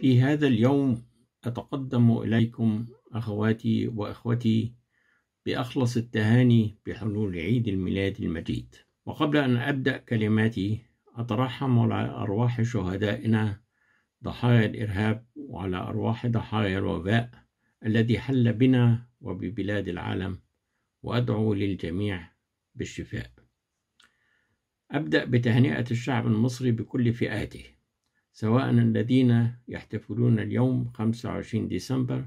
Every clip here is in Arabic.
في هذا اليوم أتقدم إليكم أخواتي وأخوتي بأخلص التهاني بحلول عيد الميلاد المجيد وقبل أن أبدأ كلماتي أترحم على أرواح شهدائنا ضحايا الإرهاب وعلى أرواح ضحايا الوباء الذي حل بنا وببلاد العالم وأدعو للجميع بالشفاء أبدأ بتهنئة الشعب المصري بكل فئاته سواء الذين يحتفلون اليوم 25 ديسمبر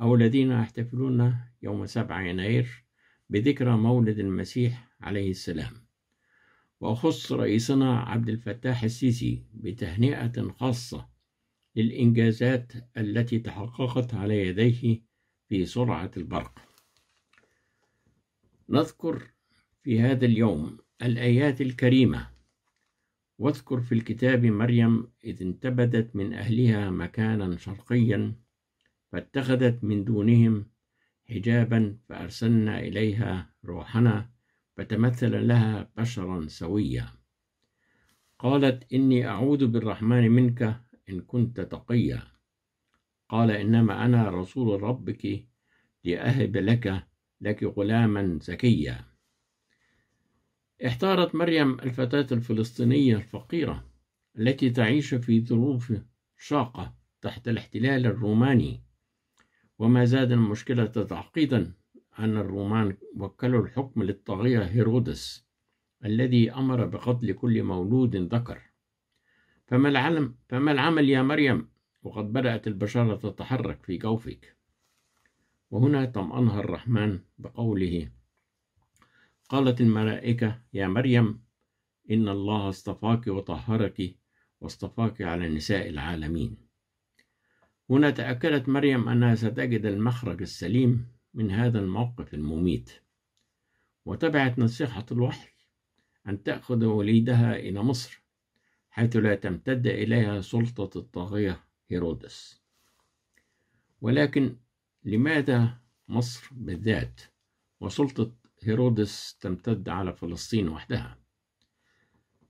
أو الذين يحتفلون يوم 7 يناير بذكرى مولد المسيح عليه السلام وأخص رئيسنا عبد الفتاح السيسي بتهنئة خاصة للإنجازات التي تحققت على يديه في سرعة البرق نذكر في هذا اليوم الآيات الكريمة واذكر في الكتاب مريم إذ انتبذت من أهلها مكانا شرقيا فاتخذت من دونهم حجابا فأرسلنا إليها روحنا فتمثل لها بشرا سويا قالت إني أعوذ بالرحمن منك إن كنت تقيا قال إنما أنا رسول ربك لأهب لك لك غلاما زكيا احتارت مريم الفتاة الفلسطينية الفقيرة التي تعيش في ظروف شاقة تحت الاحتلال الروماني وما زاد المشكلة تعقيدا أن الرومان وكلوا الحكم للطاغية هيرودس الذي أمر بقتل كل مولود ذكر فما العلم فما العمل يا مريم وقد بدأت البشارة تتحرك في جوفك وهنا طمأنها الرحمن بقوله قالت الملائكة يا مريم إن الله اصطفاك وطهرك واصطفاك على نساء العالمين هنا تأكدت مريم أنها ستجد المخرج السليم من هذا الموقف المميت وتبعت نصيحة الوحي أن تأخذ وليدها إلى مصر حيث لا تمتد إليها سلطة الطاغية هيرودس ولكن لماذا مصر بالذات وسلطة هيرودس تمتد على فلسطين وحدها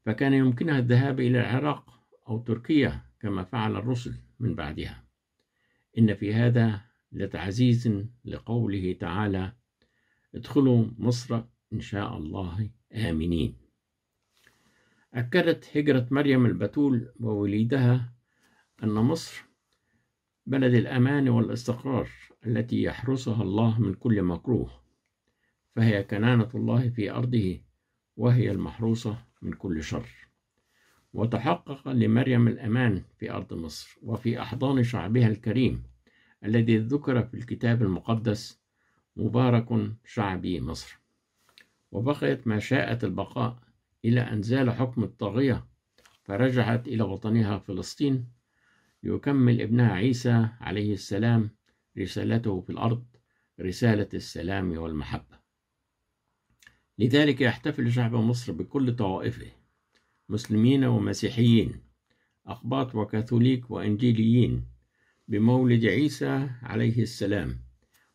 فكان يمكنها الذهاب إلى العراق أو تركيا كما فعل الرسل من بعدها إن في هذا لتعزيز لقوله تعالى ادخلوا مصر إن شاء الله آمنين أكدت هجرة مريم البتول ووليدها أن مصر بلد الأمان والاستقرار التي يحرسها الله من كل مكروه فهي كنانة الله في أرضه وهي المحروسة من كل شر وتحقق لمريم الأمان في أرض مصر وفي أحضان شعبها الكريم الذي ذكر في الكتاب المقدس مبارك شعبي مصر وبقيت ما شاءت البقاء إلى أن زال حكم الطاغية فرجعت إلى وطنها فلسطين يكمل ابنها عيسى عليه السلام رسالته في الأرض رسالة السلام والمحبة لذلك يحتفل شعب مصر بكل طوائفه مسلمين ومسيحيين أقباط وكاثوليك وإنجيليين بمولد عيسى عليه السلام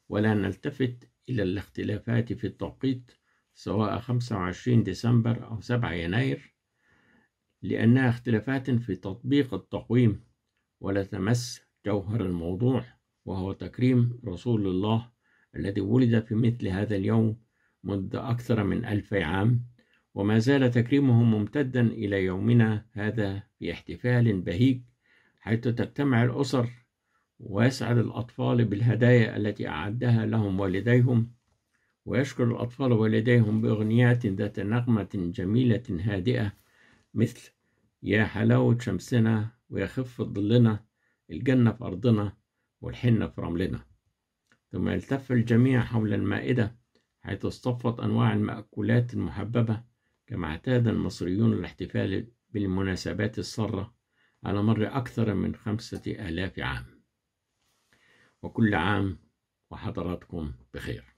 ولا نلتفت إلى الاختلافات في التوقيت سواء 25 ديسمبر أو 7 يناير لأنها اختلافات في تطبيق التقويم ولا تمس جوهر الموضوع وهو تكريم رسول الله الذي ولد في مثل هذا اليوم مدة أكثر من ألف عام وما زال تكريمهم ممتدا إلى يومنا هذا في احتفال بهيج حيث تجتمع الأسر ويسعد الأطفال بالهدايا التي أعدها لهم والديهم ويشكر الأطفال والديهم بأغنيات ذات نغمة جميلة هادئة مثل يا حلاوة شمسنا ويا خفة ظلنا الجنة في أرضنا والحنة في رملنا ثم يلتف الجميع حول المائدة حيث اصطفت أنواع المأكولات المحببة كما اعتاد المصريون الاحتفال بالمناسبات السارة على مر أكثر من خمسة آلاف عام وكل عام وحضراتكم بخير